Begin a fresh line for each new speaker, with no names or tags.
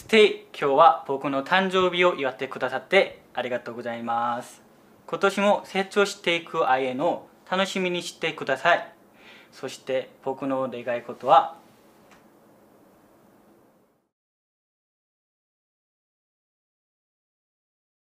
ステイ今日は僕の誕生日を祝ってくださってありがとうございます今年も成長していく愛への楽しみにしてくださいそして僕の願い事は